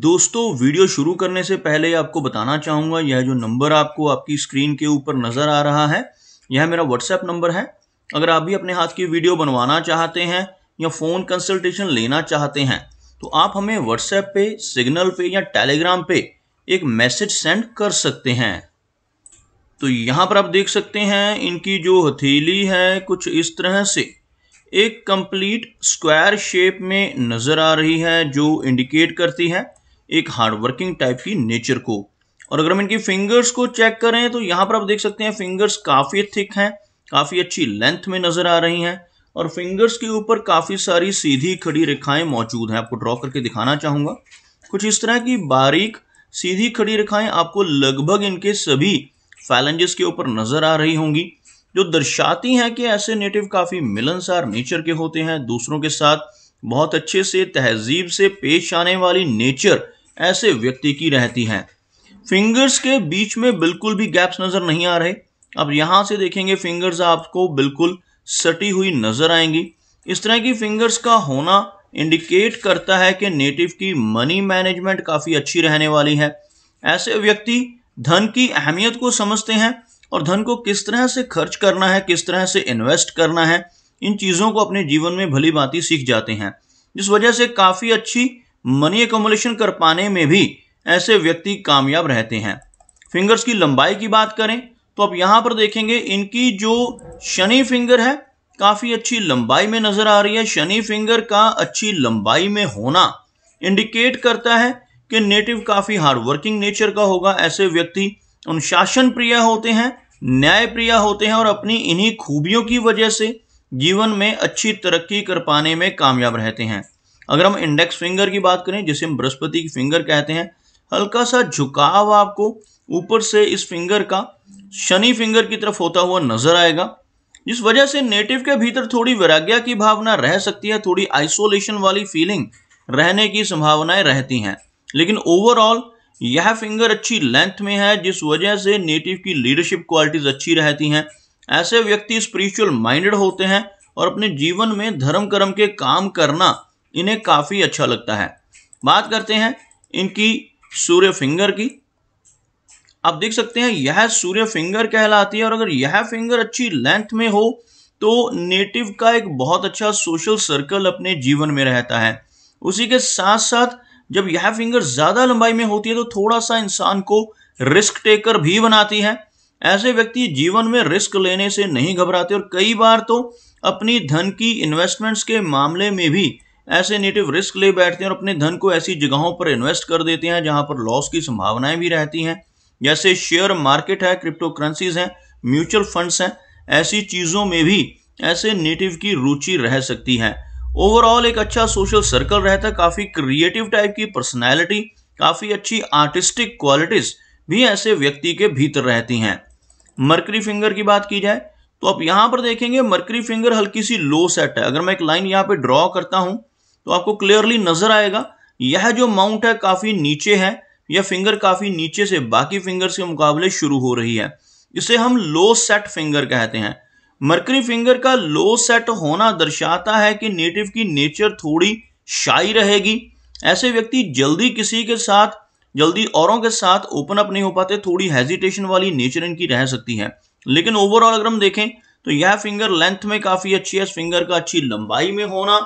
दोस्तों वीडियो शुरू करने से पहले आपको बताना चाहूँगा यह जो नंबर आपको आपकी स्क्रीन के ऊपर नज़र आ रहा है यह मेरा व्हाट्सएप नंबर है अगर आप भी अपने हाथ की वीडियो बनवाना चाहते हैं या फ़ोन कंसल्टेशन लेना चाहते हैं तो आप हमें व्हाट्सएप पे सिग्नल पे या टेलीग्राम पे एक मैसेज सेंड कर सकते हैं तो यहाँ पर आप देख सकते हैं इनकी जो हथेली है कुछ इस तरह से एक कंप्लीट स्क्वायर शेप में नज़र आ रही है जो इंडिकेट करती है एक हार्डवर्किंग टाइप की नेचर को और अगर हम इनकी फिंगर्स को चेक करें तो यहाँ पर आप देख सकते हैं फिंगर्स काफ़ी थिक हैं काफ़ी अच्छी लेंथ में नज़र आ रही हैं और फिंगर्स के ऊपर काफ़ी सारी सीधी खड़ी रेखाएं मौजूद हैं आपको ड्रॉ करके दिखाना चाहूंगा कुछ इस तरह की बारीक सीधी खड़ी रेखाएं आपको लगभग इनके सभी फैलेंजेस के ऊपर नज़र आ रही होंगी जो दर्शाती हैं कि ऐसे नेटिव काफ़ी मिलनसार नेचर के होते हैं दूसरों के साथ बहुत अच्छे से तहजीब से पेश आने वाली नेचर ऐसे व्यक्ति की रहती है फिंगर्स के बीच में बिल्कुल भी गैप्स नज़र नहीं आ रहे अब यहां से देखेंगे फिंगर्स आपको बिल्कुल सटी हुई नज़र आएंगी इस तरह की फिंगर्स का होना इंडिकेट करता है कि नेटिव की मनी मैनेजमेंट काफ़ी अच्छी रहने वाली है ऐसे व्यक्ति धन की अहमियत को समझते हैं और धन को किस तरह से खर्च करना है किस तरह से इन्वेस्ट करना है इन चीज़ों को अपने जीवन में भली भांति सीख जाते हैं जिस वजह से काफ़ी अच्छी मनी एकोमोलेशन कर पाने में भी ऐसे व्यक्ति कामयाब रहते हैं फिंगर्स की लंबाई की बात करें तो आप यहाँ पर देखेंगे इनकी जो शनि फिंगर है काफ़ी अच्छी लंबाई में नज़र आ रही है शनि फिंगर का अच्छी लंबाई में होना इंडिकेट करता है कि नेटिव काफ़ी हार्डवर्किंग नेचर का होगा ऐसे व्यक्ति अनुशासन प्रिय होते हैं न्याय प्रिय होते हैं और अपनी इन्हीं खूबियों की वजह से जीवन में अच्छी तरक्की कर पाने में कामयाब रहते हैं अगर हम इंडेक्स फिंगर की बात करें जिसे हम बृहस्पति की फिंगर कहते हैं हल्का सा झुकाव आपको ऊपर से इस फिंगर का शनि फिंगर की तरफ होता हुआ नजर आएगा जिस वजह से नेटिव के भीतर थोड़ी वैराग्या की भावना रह सकती है थोड़ी आइसोलेशन वाली फीलिंग रहने की संभावनाएं रहती हैं लेकिन ओवरऑल यह फिंगर अच्छी लेंथ में है जिस वजह से नेटिव की लीडरशिप क्वालिटीज अच्छी रहती हैं ऐसे व्यक्ति स्पिरिचुअल माइंडेड होते हैं और अपने जीवन में धर्म कर्म के काम करना इन्हें काफ़ी अच्छा लगता है बात करते हैं इनकी सूर्य फिंगर की आप देख सकते हैं यह सूर्य फिंगर कहलाती है और अगर यह फिंगर अच्छी लेंथ में हो तो नेटिव का एक बहुत अच्छा सोशल सर्कल अपने जीवन में रहता है उसी के साथ साथ जब यह फिंगर ज़्यादा लंबाई में होती है तो थोड़ा सा इंसान को रिस्क टेकर भी बनाती है ऐसे व्यक्ति जीवन में रिस्क लेने से नहीं घबराते और कई बार तो अपनी धन की इन्वेस्टमेंट्स के मामले में भी ऐसे नेटिव रिस्क ले बैठते हैं और अपने धन को ऐसी जगहों पर इन्वेस्ट कर देते हैं जहां पर लॉस की संभावनाएं भी रहती हैं जैसे शेयर मार्केट है क्रिप्टो करेंसीज हैं म्यूचुअल फंड्स हैं ऐसी चीज़ों में भी ऐसे नेटिव की रुचि रह सकती है ओवरऑल एक अच्छा सोशल सर्कल रहता है काफ़ी क्रिएटिव टाइप की पर्सनैलिटी काफ़ी अच्छी आर्टिस्टिक क्वालिटीज भी ऐसे व्यक्ति के भीतर रहती हैं मर्करी फिंगर की बात की जाए तो आप यहां पर देखेंगे मर्करी फिंगर हल्की सी लो सेट है अगर मैं एक लाइन यहां पे ड्रॉ करता हूं तो आपको क्लियरली नजर आएगा यह जो माउंट है काफी नीचे है यह फिंगर काफी नीचे से बाकी फिंगर्स के मुकाबले शुरू हो रही है इसे हम लो सेट फिंगर कहते हैं मर्करी फिंगर का लो सेट होना दर्शाता है कि नेटिव की नेचर थोड़ी शाई रहेगी ऐसे व्यक्ति जल्दी किसी के साथ जल्दी औरों के साथ ओपन अप नहीं हो पाते थोड़ी हेजिटेशन वाली नेचर इनकी रह सकती है लेकिन ओवरऑल अगर हम देखें तो यह फिंगर लेंथ में काफ़ी अच्छी है फिंगर का अच्छी लंबाई में होना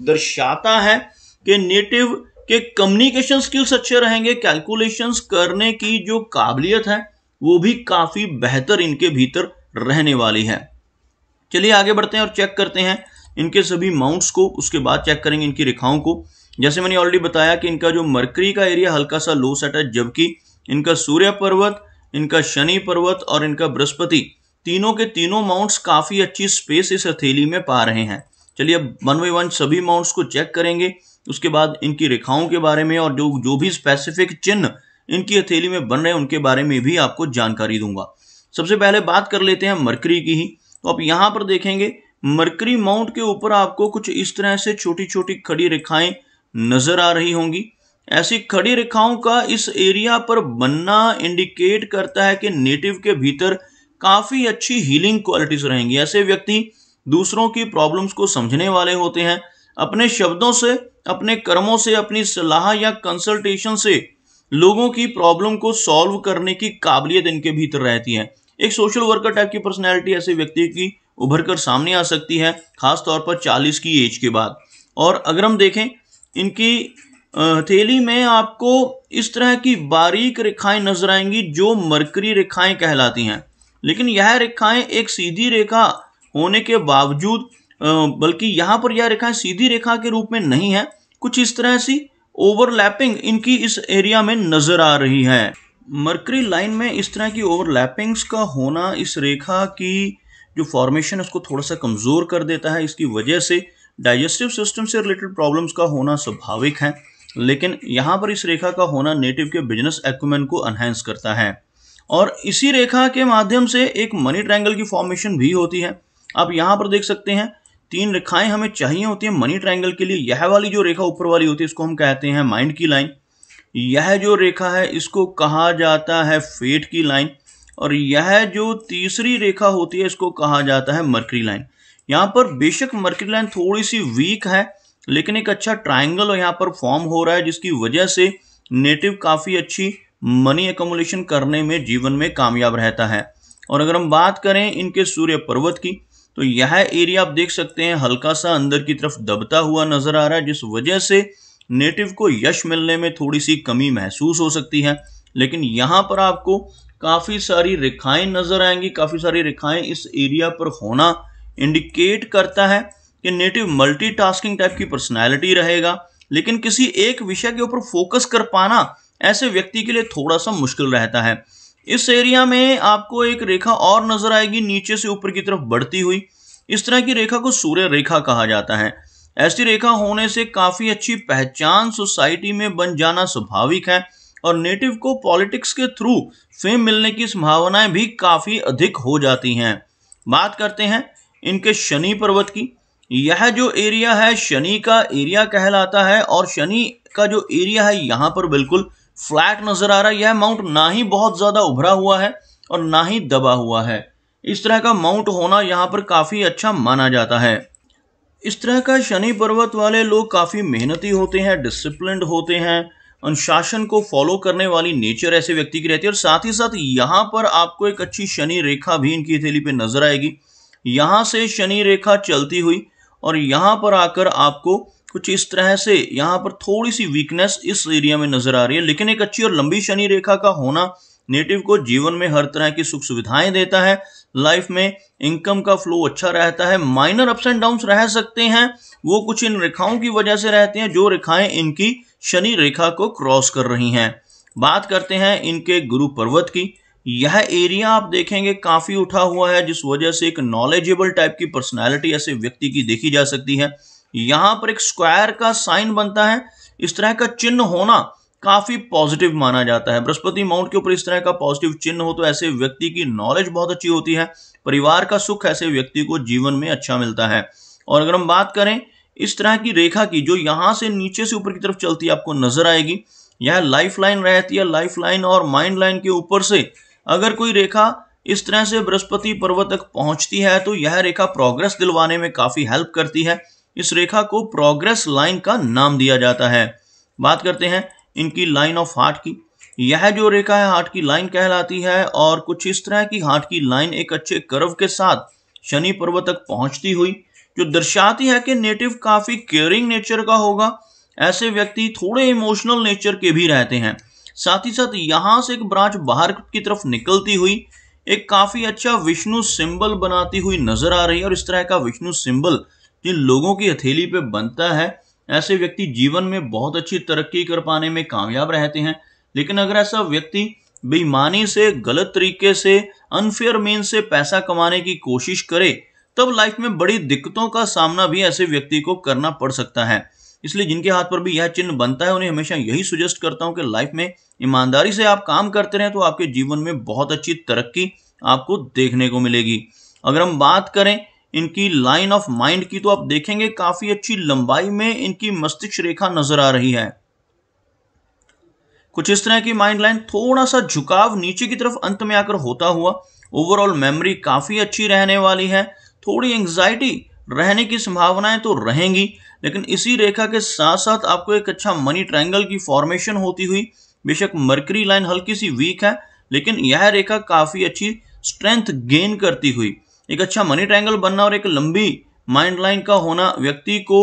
दर्शाता है कि नेटिव के कम्युनिकेशन स्किल्स अच्छे रहेंगे कैलकुलेशंस करने की जो काबिलियत है वो भी काफ़ी बेहतर इनके भीतर रहने वाली है चलिए आगे बढ़ते हैं और चेक करते हैं इनके सभी माउंट्स को उसके बाद चेक करेंगे इनकी रेखाओं को जैसे मैंने ऑलरेडी बताया कि इनका जो मरकरी का एरिया हल्का सा लो सेट है जबकि इनका सूर्य पर्वत इनका शनि पर्वत और इनका बृहस्पति तीनों के तीनों माउंट्स काफ़ी अच्छी स्पेस इस हथेली में पा रहे हैं चलिए अब वन बाई वन सभी अमाउंट्स को चेक करेंगे उसके बाद इनकी रेखाओं के बारे में और जो जो भी स्पेसिफिक चिन्ह इनकी हथेली में बन रहे हैं उनके बारे में भी आपको जानकारी दूंगा सबसे पहले बात कर लेते हैं मरकरी की ही तो आप यहाँ पर देखेंगे मरकरी माउंट के ऊपर आपको कुछ इस तरह से छोटी छोटी खड़ी रेखाएं नजर आ रही होंगी ऐसी खड़ी रेखाओं का इस एरिया पर बनना इंडिकेट करता है कि नेटिव के भीतर काफ़ी अच्छी हीलिंग क्वालिटीज रहेंगी ऐसे व्यक्ति दूसरों की प्रॉब्लम्स को समझने वाले होते हैं अपने शब्दों से अपने कर्मों से अपनी सलाह या कंसल्टेशन से लोगों की प्रॉब्लम को सॉल्व करने की काबिलियत इनके भीतर रहती है एक सोशल वर्कर टाइप की पर्सनैलिटी ऐसे व्यक्ति की उभर कर सामने आ सकती है खासतौर पर 40 की एज के बाद और अगर हम देखें इनकी थैली में आपको इस तरह की बारीक रेखाएं नजर आएंगी जो मरकरी रेखाएं कहलाती हैं लेकिन यह रेखाएं एक सीधी रेखा होने के बावजूद बल्कि यहाँ पर यह रेखाएं सीधी रेखा के रूप में नहीं है कुछ इस तरह सी ओवरलैपिंग इनकी इस एरिया में नजर आ रही है मर्करी लाइन में इस तरह की ओवरलैपिंग्स का होना इस रेखा की जो फॉर्मेशन है उसको थोड़ा सा कमज़ोर कर देता है इसकी वजह से डाइजेस्टिव सिस्टम से रिलेटेड प्रॉब्लम्स का होना स्वाभाविक है लेकिन यहाँ पर इस रेखा का होना नेटिव के बिजनेस एक्मेंट को एनहेंस करता है और इसी रेखा के माध्यम से एक मनी ट्रैंगल की फॉर्मेशन भी होती है आप यहाँ पर देख सकते हैं तीन रेखाएं हमें चाहिए होती है मनी ट्राइंगल के लिए यह वाली जो रेखा ऊपर वाली होती है इसको हम कहते हैं माइंड की लाइन यह जो रेखा है इसको कहा जाता है फेट की लाइन और यह जो तीसरी रेखा होती है इसको कहा जाता है मर्करी लाइन यहाँ पर बेशक मर्करी लाइन थोड़ी सी वीक है लेकिन एक अच्छा ट्राइंगल यहाँ पर फॉर्म हो रहा है जिसकी वजह से नेटिव काफ़ी अच्छी मनी एकोमोलेशन करने में जीवन में कामयाब रहता है और अगर हम बात करें इनके सूर्य पर्वत की तो यह एरिया आप देख सकते हैं हल्का सा अंदर की तरफ दबता हुआ नजर आ रहा है जिस वजह से नेटिव को यश मिलने में थोड़ी सी कमी महसूस हो सकती है लेकिन यहाँ पर आपको काफ़ी सारी रेखाएं नजर आएंगी काफ़ी सारी रेखाएं इस एरिया पर होना इंडिकेट करता है कि नेटिव मल्टीटास्किंग टाइप की पर्सनैलिटी रहेगा लेकिन किसी एक विषय के ऊपर फोकस कर पाना ऐसे व्यक्ति के लिए थोड़ा सा मुश्किल रहता है इस एरिया में आपको एक रेखा और नजर आएगी नीचे से ऊपर की तरफ बढ़ती हुई इस तरह की रेखा को सूर्य रेखा कहा जाता है ऐसी रेखा होने से काफी अच्छी पहचान सोसाइटी में बन जाना स्वाभाविक है और नेटिव को पॉलिटिक्स के थ्रू फेम मिलने की संभावनाएं भी काफी अधिक हो जाती हैं बात करते हैं इनके शनि पर्वत की यह जो एरिया है शनि का एरिया कहलाता है और शनि का जो एरिया है यहाँ पर बिल्कुल फ्लैट नजर आ रहा है यह माउंट ना ही बहुत ज्यादा उभरा हुआ है और ना ही दबा हुआ है इस तरह का माउंट होना यहाँ पर काफी अच्छा माना जाता है इस तरह का शनि पर्वत वाले लोग काफी मेहनती होते हैं डिसिप्लिन होते हैं अनुशासन को फॉलो करने वाली नेचर ऐसे व्यक्ति की रहती है और साथ ही साथ यहाँ पर आपको एक अच्छी शनि रेखा भी इनकी थैली पे नजर आएगी यहाँ से शनि रेखा चलती हुई और यहाँ पर आकर आपको कुछ इस तरह से यहाँ पर थोड़ी सी वीकनेस इस एरिया में नजर आ रही है लेकिन एक अच्छी और लंबी शनि रेखा का होना नेटिव को जीवन में हर तरह की सुख सुविधाएं देता है लाइफ में इनकम का फ्लो अच्छा रहता है माइनर अप्स एंड डाउन रह सकते हैं वो कुछ इन रेखाओं की वजह से रहते हैं जो रेखाएं इनकी शनि रेखा को क्रॉस कर रही हैं बात करते हैं इनके गुरु पर्वत की यह एरिया आप देखेंगे काफी उठा हुआ है जिस वजह से एक नॉलेजेबल टाइप की पर्सनैलिटी ऐसे व्यक्ति की देखी जा सकती है यहां पर एक स्क्वायर का साइन बनता है इस तरह का चिन्ह होना काफी पॉजिटिव माना जाता है बृहस्पति माउंट के ऊपर इस तरह का पॉजिटिव चिन्ह हो तो ऐसे व्यक्ति की नॉलेज बहुत अच्छी होती है परिवार का सुख ऐसे व्यक्ति को जीवन में अच्छा मिलता है और अगर हम बात करें इस तरह की रेखा की जो यहां से नीचे से ऊपर की तरफ चलती है आपको नजर आएगी यह लाइफ लाइन रहती है लाइफ लाइन और माइंड लाइन के ऊपर से अगर कोई रेखा इस तरह से बृहस्पति पर्वत तक पहुंचती है तो यह रेखा प्रोग्रेस दिलवाने में काफी हेल्प करती है इस रेखा को प्रोग्रेस लाइन का नाम दिया जाता है बात करते हैं इनकी लाइन ऑफ हार्ट की यह जो रेखा है हार्ट की लाइन कहलाती है और कुछ इस तरह की हार्ट की लाइन एक अच्छे कर्व के साथ शनि पर्व तक पहुंचती हुई जो दर्शाती है कि नेटिव काफी केयरिंग नेचर का होगा ऐसे व्यक्ति थोड़े इमोशनल नेचर के भी रहते हैं साथ ही साथ यहाँ से एक ब्रांच बाहर की तरफ निकलती हुई एक काफी अच्छा विष्णु सिंबल बनाती हुई नजर आ रही है और इस तरह का विष्णु सिंबल जिन लोगों की हथेली पे बनता है ऐसे व्यक्ति जीवन में बहुत अच्छी तरक्की कर पाने में कामयाब रहते हैं लेकिन अगर ऐसा व्यक्ति बेईमानी से गलत तरीके से अनफेयर मीन से पैसा कमाने की कोशिश करे तब लाइफ में बड़ी दिक्कतों का सामना भी ऐसे व्यक्ति को करना पड़ सकता है इसलिए जिनके हाथ पर भी यह चिन्ह बनता है उन्हें हमेशा यही सुजेस्ट करता हूं कि लाइफ में ईमानदारी से आप काम करते रहें तो आपके जीवन में बहुत अच्छी तरक्की आपको देखने को मिलेगी अगर हम बात करें इनकी लाइन ऑफ माइंड की तो आप देखेंगे काफी अच्छी लंबाई में इनकी मस्तिष्क रेखा नजर आ रही है कुछ इस तरह की माइंड लाइन थोड़ा सा झुकाव नीचे की तरफ अंत में आकर होता हुआ ओवरऑल मेमोरी काफी अच्छी रहने वाली है थोड़ी एंग्जाइटी रहने की संभावनाएं तो रहेंगी लेकिन इसी रेखा के साथ साथ आपको एक अच्छा मनी ट्रायंगल की फॉर्मेशन होती हुई बेशक मर्करी लाइन हल्की सी वीक है लेकिन यह रेखा काफ़ी अच्छी स्ट्रेंथ गेन करती हुई एक अच्छा मनी ट्रायंगल बनना और एक लंबी माइंड लाइन का होना व्यक्ति को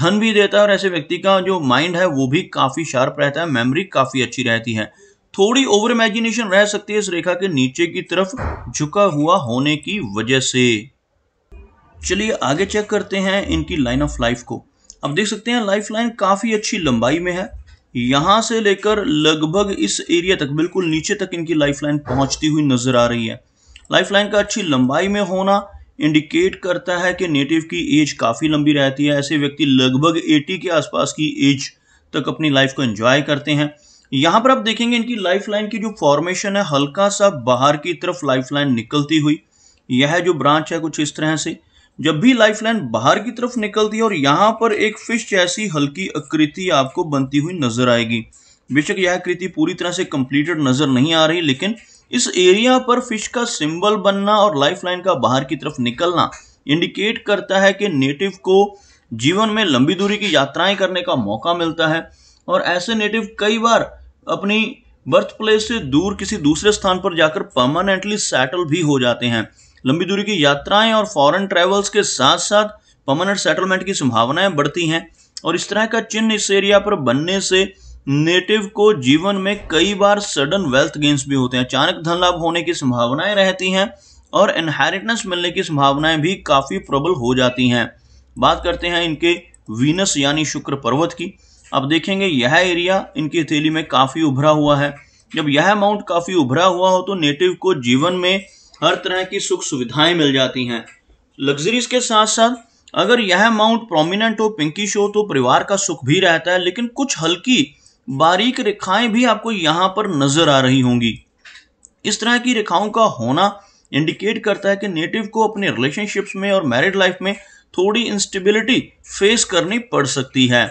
धन भी देता है और ऐसे व्यक्ति का जो माइंड है वो भी काफ़ी शार्प रहता है मेमोरी काफ़ी अच्छी रहती है थोड़ी ओवर इमेजिनेशन रह सकती है इस रेखा के नीचे की तरफ झुका हुआ होने की वजह से चलिए आगे चेक करते हैं इनकी लाइन ऑफ लाइफ को अब देख सकते हैं लाइफ लाइन काफ़ी अच्छी लंबाई में है यहां से लेकर लगभग इस एरिया तक बिल्कुल नीचे तक इनकी लाइफ लाइन पहुंचती हुई नजर आ रही है लाइफलाइन का अच्छी लंबाई में होना इंडिकेट करता है कि नेटिव की एज काफ़ी लंबी रहती है ऐसे व्यक्ति लगभग 80 के आसपास की एज तक अपनी लाइफ को एंजॉय करते हैं यहाँ पर आप देखेंगे इनकी लाइफ लाइन की जो फॉर्मेशन है हल्का सा बाहर की तरफ लाइफ लाइन निकलती हुई यह जो ब्रांच है कुछ इस तरह से जब भी लाइफ लाइन बाहर की तरफ निकलती है और यहाँ पर एक फिश जैसी हल्की आकृति आपको बनती हुई नजर आएगी बेशक यह आकृति पूरी तरह से कंप्लीटेड नजर नहीं आ रही लेकिन इस एरिया पर फिश का सिंबल बनना और लाइफलाइन का बाहर की तरफ निकलना इंडिकेट करता है कि नेटिव को जीवन में लंबी दूरी की यात्राएं करने का मौका मिलता है और ऐसे नेटिव कई बार अपनी बर्थ प्लेस से दूर किसी दूसरे स्थान पर जाकर परमानेंटली सेटल भी हो जाते हैं लंबी दूरी की यात्राएं और फॉरेन ट्रेवल्स के साथ साथ परमानेंट सेटलमेंट की संभावनाएं बढ़ती हैं और इस तरह का चिन्ह इस एरिया पर बनने से नेटिव को जीवन में कई बार सडन वेल्थ गेन्स भी होते हैं अचानक धन लाभ होने की संभावनाएं रहती हैं और इनहेरिटेंस मिलने की संभावनाएं भी काफ़ी प्रबल हो जाती हैं बात करते हैं इनके वीनस यानी शुक्र पर्वत की अब देखेंगे यह एरिया इनकी थैली में काफ़ी उभरा हुआ है जब यह अमाउंट काफ़ी उभरा हुआ हो तो नेटिव को जीवन में हर तरह की सुख सुविधाएं मिल जाती हैं लग्जरीज के साथ साथ अगर यह अमाउंट प्रोमिनेंट हो पिंकिश हो तो परिवार का सुख भी रहता है लेकिन कुछ हल्की बारीक रेखाएं भी आपको यहाँ पर नजर आ रही होंगी इस तरह की रेखाओं का होना इंडिकेट करता है कि नेटिव को अपने रिलेशनशिप्स में और मैरिड लाइफ में थोड़ी इंस्टेबिलिटी फेस करनी पड़ सकती है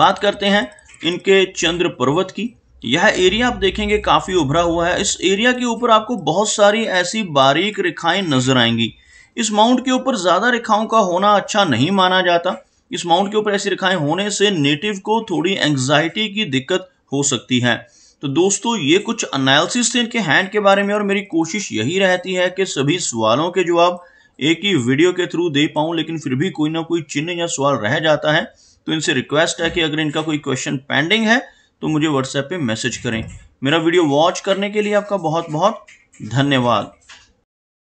बात करते हैं इनके चंद्र पर्वत की यह एरिया आप देखेंगे काफ़ी उभरा हुआ है इस एरिया के ऊपर आपको बहुत सारी ऐसी बारीक रेखाएं नजर आएंगी इस माउंट के ऊपर ज़्यादा रेखाओं का होना अच्छा नहीं माना जाता इस माउंट के ऊपर ऐसी रेखाएं होने से नेटिव को थोड़ी एंग्जाइटी की दिक्कत हो सकती है तो दोस्तों ये कुछ एनालिसिस थे इनके हैंड के बारे में और मेरी कोशिश यही रहती है कि सभी सवालों के जवाब एक ही वीडियो के थ्रू दे पाऊँ लेकिन फिर भी कोई ना कोई चिन्ह या सवाल रह जाता है तो इनसे रिक्वेस्ट है कि अगर इनका कोई क्वेश्चन पेंडिंग है तो मुझे व्हाट्सएप पे मैसेज करें मेरा वीडियो वॉच करने के लिए आपका बहुत बहुत धन्यवाद